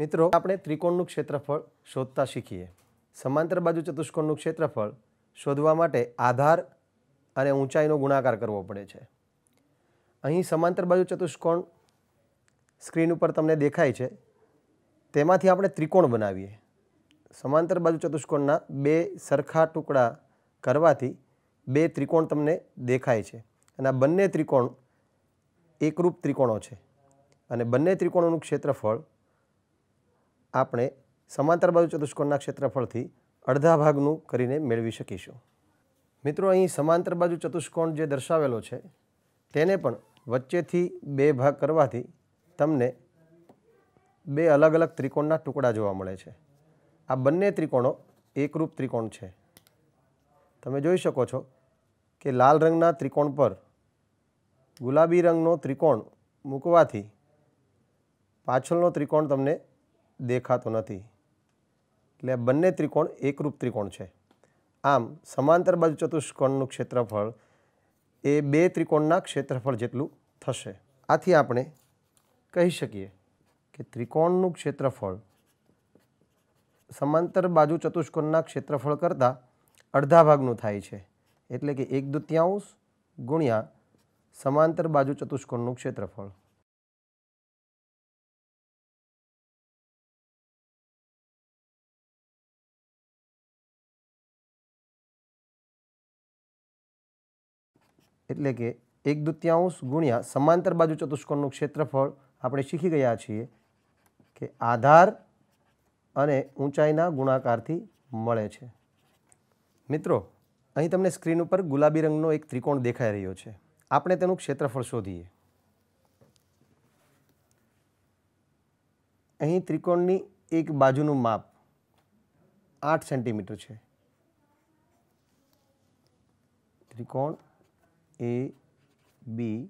મિત્રો આપણે ત્રિકોણનું ક્ષેત્રફળ શોધતા શીખીએ સમાંતર બાજુ ચતુષ્કોણનું ક્ષેત્રફળ શોધવા માટે આધાર અને ઊંચાઈનો ગુણાકાર કરવો પડે છે અહીં સમાંતર બાજુ ચતુષ્કોણ સ્ક્રીન ઉપર તમને દેખાય છે તેમાંથી આપણે ત્રિકોણ બનાવીએ સમાંતર બાજુ ચતુષ્કોણના બે સરખા ટુકડા કરવાથી બે ત્રિકોણ તમને દેખાય છે અને આ બંને ત્રિકોણ એકરૂપ ત્રિકોણો છે અને બંને ત્રિકોણોનું ક્ષેત્રફળ આપણે સમાંતર બાજુ ચતુષ્કોણના ક્ષેત્રફળથી અડધા ભાગનું કરીને મેળવી શકીશું મિત્રો અહીં સમાંતર બાજુ ચતુષ્કોણ જે દર્શાવેલો છે તેને પણ વચ્ચેથી બે ભાગ કરવાથી તમને બે અલગ અલગ ત્રિકોણના ટુકડા જોવા મળે છે આ બંને ત્રિકોણો એકરૂપ ત્રિકોણ છે તમે જોઈ શકો છો કે લાલ રંગના ત્રિકોણ પર ગુલાબી રંગનો ત્રિકોણ મૂકવાથી પાછળનો ત્રિકોણ તમને દેખાતો નથી એટલે બંને ત્રિકોણ એકરૂપ ત્રિકોણ છે આમ સમાંતર બાજુ ચતુષ્કોણનું ક્ષેત્રફળ એ બે ત્રિકોણના ક્ષેત્રફળ જેટલું થશે આથી આપણે કહી શકીએ કે ત્રિકોણનું ક્ષેત્રફળ સમાંતર બાજુ ચતુષ્કોણના ક્ષેત્રફળ કરતાં અડધા ભાગનું થાય છે એટલે કે એક દુત્યાંશ ગુણ્યા સમાંતર બાજુ ચતુષ્કોણનું ક્ષેત્રફળ એટલે કે એક દૃત્યાંશ ગુણ્યા સમાંતર બાજુ ચતુષ્કોણનું ક્ષેત્રફળ આપણે શીખી ગયા છીએ કે આધાર અને ઊંચાઈના ગુણાકારથી મળે છે મિત્રો અહીં તમને સ્ક્રીન ઉપર ગુલાબી રંગનો એક ત્રિકોણ દેખાઈ રહ્યો છે આપણે તેનું ક્ષેત્રફળ શોધીએ અહીં ત્રિકોણની એક બાજુનું માપ આઠ સેન્ટીમીટર છે ત્રિકોણ એ બી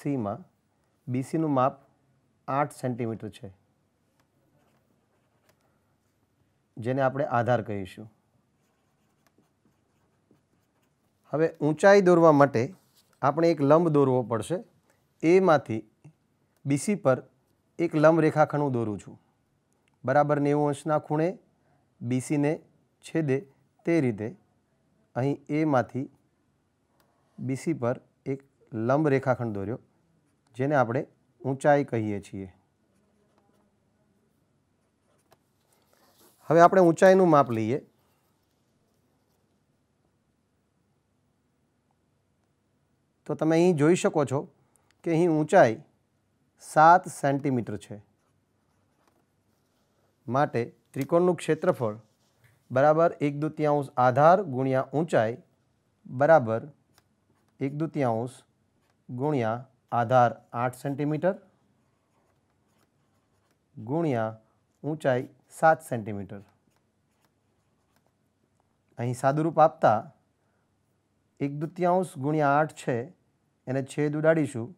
સીમાં બીસીનું માપ આઠ સેન્ટીમીટર છે જેને આપણે આધાર કહીશું હવે ઊંચાઈ દોરવા માટે આપણે એક લંબ દોરવો પડશે એમાંથી બીસી પર એક લંબ રેખાખંડ દોરું છું બરાબર નેવું અંશના ખૂણે બીસીને છેદે તે રીતે અહીં એમાંથી બીસી પર એક લંબ રેખાખંડ દોર્યો જેને આપણે ઊંચાઈ કહીએ છીએ હવે આપણે ઊંચાઈનું માપ લઈએ તો તમે અહીં જોઈ શકો છો કે અહીં ઊંચાઈ સાત સેન્ટીમીટર છે માટે ત્રિકોણનું ક્ષેત્રફળ બરાબર એક દુત્યાંશ આધાર ગુણ્યા ઊંચાઈ બરાબર એક દુત્યાંશ ગુણ્યા આધાર આઠ સેન્ટીમીટર ગુણ્યા ઊંચાઈ સાત સેન્ટીમીટર અહીં સાદુરૂપ આપતા એક દુત્યાંશ ગુણ્યા આઠ છે એને છેદ ઉડાડીશું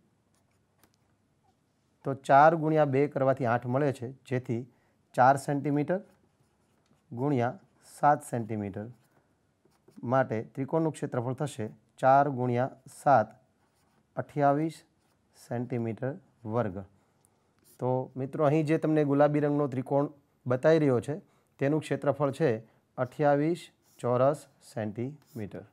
તો ચાર ગુણ્યા બે કરવાથી આઠ મળે છે જેથી ચાર સેન્ટીમીટર ગુણ્યા સાત સેન્ટીમીટર માટે ત્રિકોણનું ક્ષેત્રફળ થશે ચાર ગુણ્યા સાત અઠ્યાવીસ સેન્ટીમીટર વર્ગ તો મિત્રો અહીં જે તમને ગુલાબી રંગનો ત્રિકોણ બતાવી રહ્યો છે તેનું ક્ષેત્રફળ છે અઠ્યાવીસ ચોરસ સેન્ટીમીટર